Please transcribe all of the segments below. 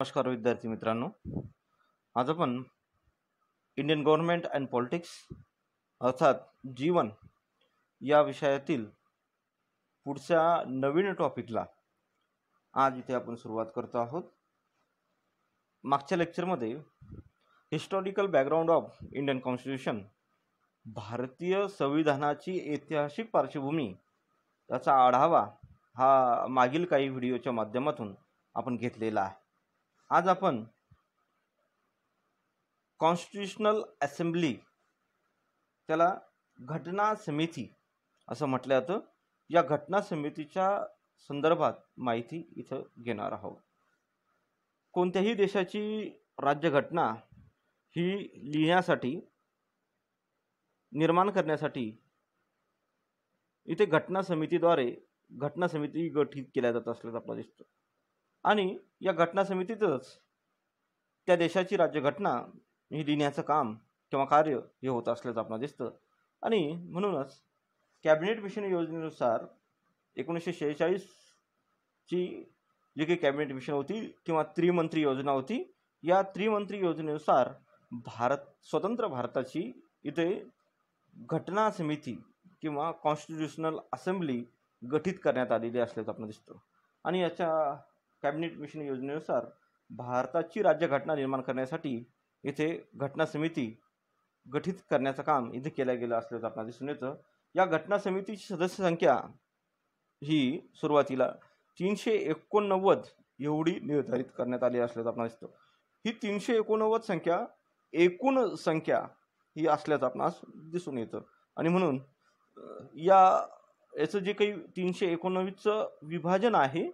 नमस्कार विद्यार्थी मित्रांनो आज आपण इंडियन गव्हर्नमेंट अँड पॉलिटिक्स अर्थात जीवन या विषयातील पुढच्या नवीन टॉपिकला आज इथे आपण सुरुवात करतो आहोत मागच्या लेक्चरमध्ये historical background of Indian constitution भारतीय संविधानाची ऐतिहासिक पार्श्वभूमी याचा आढावा हा मागील काही व्हिडिओच्या माध्यमातून आपण घेतलेला आहे आज आपण कॉन्स्टिट्युशनल असेंब्ली त्याला घटना समिती असं म्हटलं जातं या घटना समितीच्या संदर्भात माहिती इथं घेणार आहोत कोणत्याही देशाची राज्यघटना ही लिहिण्यासाठी निर्माण करण्यासाठी इथे घटना समितीद्वारे घटना समिती गठीत केल्या जात असल्याचं आपल्याला दिसतं आणि या घटना समितीतच त्या देशाची राज्यघटना ही लिहिण्याचं काम किंवा कार्य हे होत असल्याचं आपल्याला दिसतं आणि म्हणूनच कॅबिनेट मिशन योजनेनुसार एकोणीसशे शेहेचाळीसची जी काही कॅबिनेट मिशन होती किंवा त्रिमंत्री योजना होती या त्रिमंत्री योजनेनुसार भारत स्वतंत्र भारताची इथे घटना समिती किंवा कॉन्स्टिट्युशनल असेंब्ली गठीत करण्यात आलेली असल्याचं आपण दिसतं आणि याच्या कॅबिनेट मिशन योजनेनुसार भारताची राज्यघटना निर्माण करण्यासाठी इथे घटना समिती गठीत करण्याचं काम इथे केलं गेलं असल्याचं आपल्याला दिसून येतं या घटना समितीची सदस्य संख्या ही सुरुवातीला तीनशे एकोणनव्वद एवढी निर्धारित करण्यात आली असल्याचं आपण दिसतं ही तीनशे एकोणनव्वद संख्या एकूण संख्या ही असल्याचं आपणास दिसून येतं आणि म्हणून या याचं जे काही तीनशे एकोणवीसचं विभाजन आहे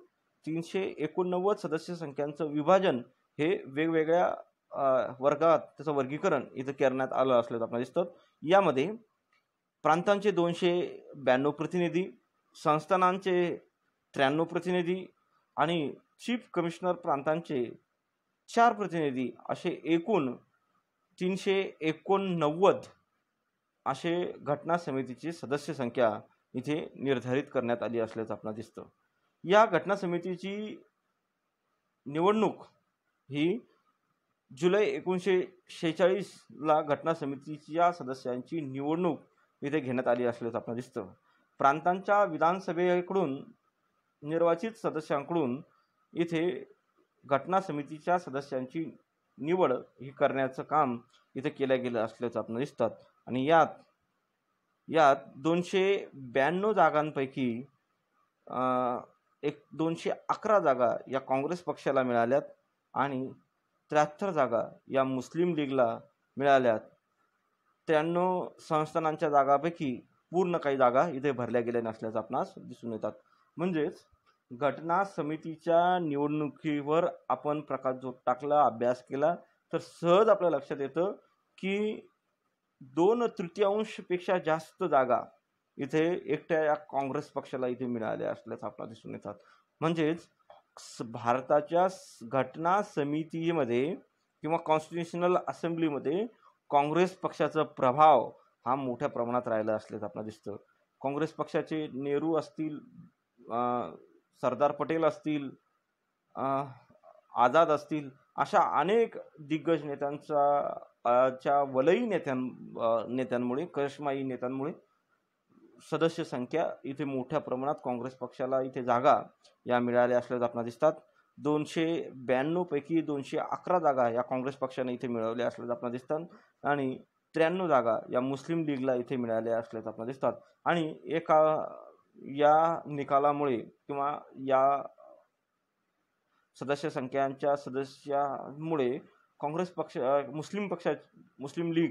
तीनशे एकोणनव्वद सदस्य संख्यांचं विभाजन हे वेगवेगळ्या वर्गात त्याचं वर्गीकरण इथं करण्यात आलं असल्याचं आपल्याला दिसतं यामध्ये प्रांतांचे दोनशे ब्याण्णव प्रतिनिधी संस्थानांचे त्र्याण्णव प्रतिनिधी आणि चीफ कमिशनर प्रांतांचे चार प्रतिनिधी असे एकूण तीनशे एकोणनव्वद असे घटना समितीची सदस्य संख्या इथे निर्धारित करण्यात आली असल्याचं आपल्याला दिसतं या घटना समितीची निवडणूक ही जुलै एकोणीसशे शेहेचाळीसला घटना समितीच्या सदस्यांची निवडणूक इथे घेण्यात आली असल्याचं आपण दिसतं प्रांतांच्या विधानसभेकडून निर्वाचित सदस्यांकडून इथे घटना समितीच्या सदस्यांची निवड ही करण्याचं काम इथे केलं गेलं असल्याचं आपण दिसतात आणि यात यात दोनशे ब्याण्णव जागांपैकी एक दोनशे अकरा जागा या काँग्रेस पक्षाला मिळाल्यात आणि त्र्याहत्तर जागा या मुस्लिम लीगला मिळाल्यात त्र्याण्णव संस्थानांच्या जागापैकी पूर्ण काही जागा इथे भरल्या गेल्या नसल्याचं आपणास दिसून येतात म्हणजेच घटना समितीच्या निवडणुकीवर आपण प्रकाश जो टाकला अभ्यास केला तर सहज आपल्या लक्षात येतं की दोन तृतीयांशपेक्षा जास्त जागा इथे एकट्या या काँग्रेस पक्षाला इथे मिळाल्या असल्याचं आपल्याला दिसून येतात म्हणजेच भारताच्या घटना समितीमध्ये किंवा कॉन्स्टिट्युशनल असेंब्लीमध्ये काँग्रेस पक्षाचा प्रभाव हा मोठ्या प्रमाणात राहिला असल्याचं आपल्याला दिसतं काँग्रेस पक्षाचे नेहरू असतील सरदार पटेल असतील आझाद असतील अशा अनेक दिग्गज नेत्यांचा च्या वलयी नेत्यां नेत्यांमुळे करिश्माई नेत्यांमुळे सदस्य संख्या इथे मोठ्या प्रमाणात काँग्रेस पक्षाला इथे जागा या मिळाल्या असल्याचं आपल्याला दिसतात दोनशे ब्याण्णवपैकी दोनशे अकरा जागा या काँग्रेस पक्षाने इथे मिळवल्या असल्याचं आपल्याला दिसतात आणि त्र्याण्णव जागा या मुस्लिम लीगला इथे मिळाल्या असल्याचं आपल्याला दिसतात आणि एका या निकालामुळे किंवा या सदस्य संख्यांच्या सदस्यामुळे काँग्रेस पक्ष मुस्लिम पक्षा मुस्लिम लीग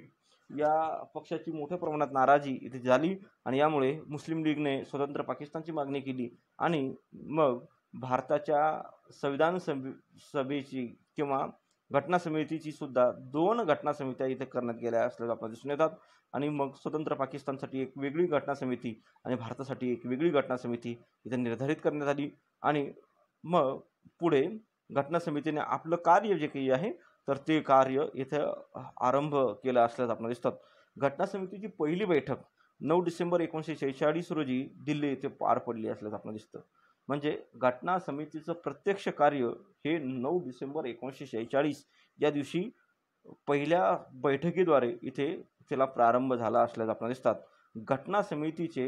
या पक्षाची मोठ्या प्रमाणात नाराजी इथे झाली आणि यामुळे मुस्लिम लीगने स्वतंत्र पाकिस्तानची मागणी केली आणि मग भारताच्या संविधान सभेची किंवा घटना समितीची सुद्धा दोन घटना समित्या इथे करण्यात गेल्या असल्याचं आपल्याला दिसून येतात आणि मग स्वतंत्र पाकिस्तानसाठी एक वेगळी घटना समिती आणि भारतासाठी एक वेगळी घटना समिती इथे निर्धारित करण्यात आली आणि मग पुढे घटना समितीने आपलं कार्य जे काही आहे तर ते कार्य इथे आरंभ केला असल्याचं आपल्याला दिसतात घटना समितीची पहिली बैठक नऊ डिसेंबर एकोणीसशे शेहेचाळीस रोजी दिल्ली येथे पार पडली असल्याचं आपल्याला दिसतं म्हणजे घटना समितीचं प्रत्यक्ष कार्य हे नऊ डिसेंबर एकोणीसशे शेहेचाळीस या दिवशी पहिल्या बैठकीद्वारे इथे त्याला प्रारंभ झाला असल्याचं आपल्याला दिसतात घटना समितीचे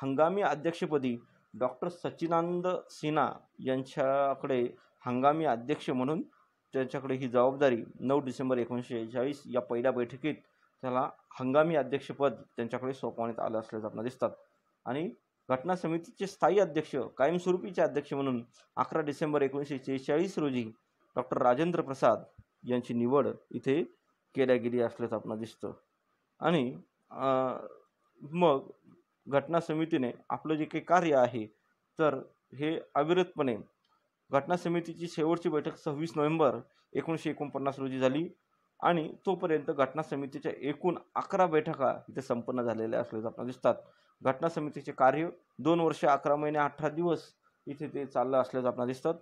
हंगामी अध्यक्षपदी डॉक्टर सच्चिदानंद सिन्हा यांच्याकडे हंगामी अध्यक्ष म्हणून त्यांच्याकडे ही जबाबदारी नऊ डिसेंबर एकोणीसशे या पहिल्या बैठकीत त्याला हंगामी अध्यक्षपद त्यांच्याकडे सोपवण्यात आलं असल्याचं आपल्याला दिसतात आणि घटना समितीचे स्थायी अध्यक्ष कायमस्वरूपीचे अध्यक्ष म्हणून अकरा डिसेंबर एकोणीसशे शेहेचाळीस रोजी डॉक्टर राजेंद्र प्रसाद यांची निवड इथे केल्या गेली असल्याचं आपल्याला दिसतं आणि मग घटना समितीने आपलं जे काही कार्य आहे तर हे अविरतपणे घटना समितीची शेवटची बैठक सव्वीस नोव्हेंबर एकोणीसशे एकोणपन्नास रोजी झाली आणि तोपर्यंत घटना समितीच्या एकूण अकरा बैठका इथे संपन्न झालेल्या असल्याचं आपल्याला दिसतात घटना समितीचे कार्य दोन वर्ष अकरा महिने अठरा दिवस इथे ते चाललं असल्याचं आपल्याला दिसतात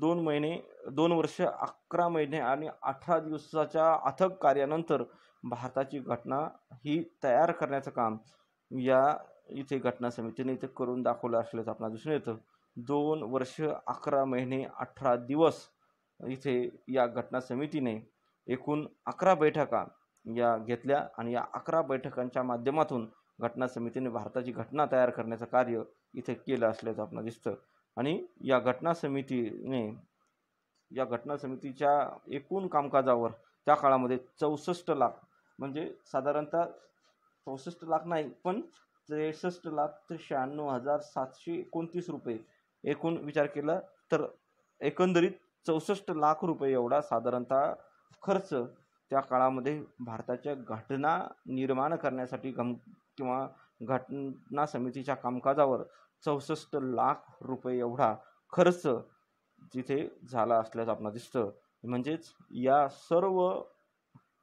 दोन महिने दोन वर्ष अकरा महिने आणि अठरा दिवसाच्या अथक कार्यानंतर भारताची घटना ही तयार करण्याचं काम या इथे घटना समितीने इथे करून दाखवलं असल्याचं आपल्याला दिसून येतं दोन वर्ष अकरा महिने अठरा दिवस इथे या घटना समितीने एकूण अकरा बैठका या घेतल्या आणि या अकरा बैठकांच्या माध्यमातून घटना समितीने भारताची घटना तयार करण्याचं कार्य इथे केलं असल्याचं आपल्याला दिसतं आणि या घटना समितीने या घटना समितीच्या एकूण कामकाजावर त्या काळामध्ये चौसष्ट लाख म्हणजे साधारणतः चौसष्ट लाख नाही पण त्रेसष्ट लाख शहाण्णव हजार सातशे एकोणतीस रुपये एकूण विचार केला तर एकंदरीत चौसष्ट लाख रुपये एवढा साधारणतः खर्च त्या काळामध्ये भारताच्या घटना निर्माण करण्यासाठी घम किंवा घटना समितीच्या कामकाजावर चौसष्ट लाख रुपये एवढा खर्च तिथे झाला असल्याचं आपल्याला दिसतं म्हणजेच या सर्व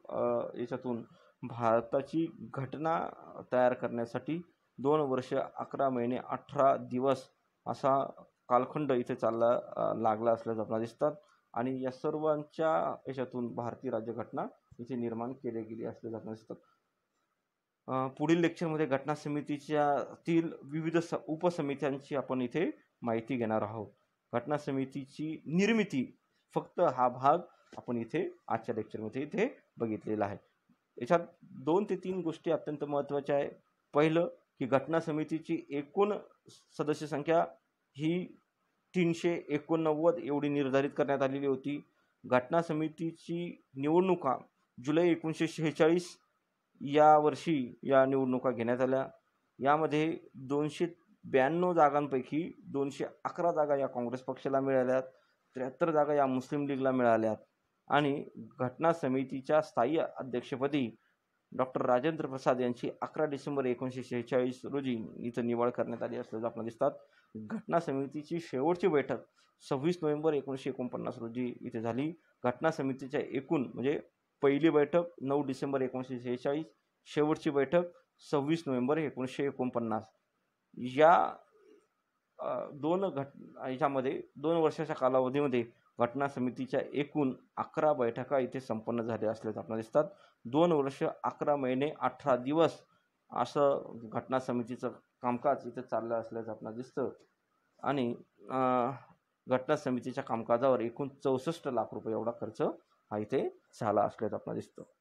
याच्यातून भारताची घटना तयार करण्यासाठी दोन वर्ष अकरा महिने अठरा दिवस असा कालखंड इथे चालला लागला असल्याचं आपल्याला दिसतात आणि या सर्वांच्या याच्यातून भारतीय राज्यघटना इथे निर्माण केली गेली असल्याचं आपल्याला दिसतात पुढील लेक्चरमध्ये घटना समितीच्या तील विविध स उपसमित्यांची आपण इथे माहिती घेणार आहोत घटना समितीची निर्मिती फक्त हा भाग आपण इथे आजच्या लेक्चरमध्ये इथे बघितलेला आहे याच्यात दोन ते तीन गोष्टी अत्यंत महत्त्वाच्या आहे पहिलं की घटना समितीची एकूण सदस्य संख्या ही तीनशे एकोणनव्वद एवढी निर्धारित करण्यात आलेली होती घटना समितीची निवडणुका जुलै एकोणीसशे शेहेचाळीस या वर्षी या निवडणुका घेण्यात आल्या यामध्ये दोनशे ब्याण्णव जागांपैकी दोनशे अकरा जागा या काँग्रेस पक्षाला मिळाल्यात त्र्याहत्तर जागा या मुस्लिम लीगला मिळाल्यात आणि घटना समितीच्या स्थायी अध्यक्षपदी डॉक्टर राजेंद्र प्रसाद यांची अकरा डिसेंबर एकोणीसशे शेहेचाळीस रोजी इथं निवड करण्यात आली असल्याचं आपल्याला दिसतात घटना समितीची शेवटची बैठक सव्वीस नोव्हेंबर एकोणीसशे एकोणपन्नास रोजी इथे झाली घटना समितीच्या एकूण म्हणजे पहिली बैठक नऊ डिसेंबर एकोणीसशे शेहेचाळीस शेवटची बैठक सव्वीस नोव्हेंबर एकोणीसशे एकोणपन्नास या दोन घट याच्यामध्ये दोन वर्षाच्या कालावधीमध्ये घटना समितीच्या एकूण अकरा बैठका इथे संपन्न झाल्या असल्याचं आपल्याला दिसतात दोन वर्ष अकरा महिने अठरा दिवस असं घटना समितीचं कामकाज इथं चाललं असल्याचं आपल्याला दिसतं आणि घटना समितीच्या कामकाजावर एकूण चौसष्ट लाख रुपये एवढा खर्च हा इथे झाला असल्याचं आपल्याला दिसतं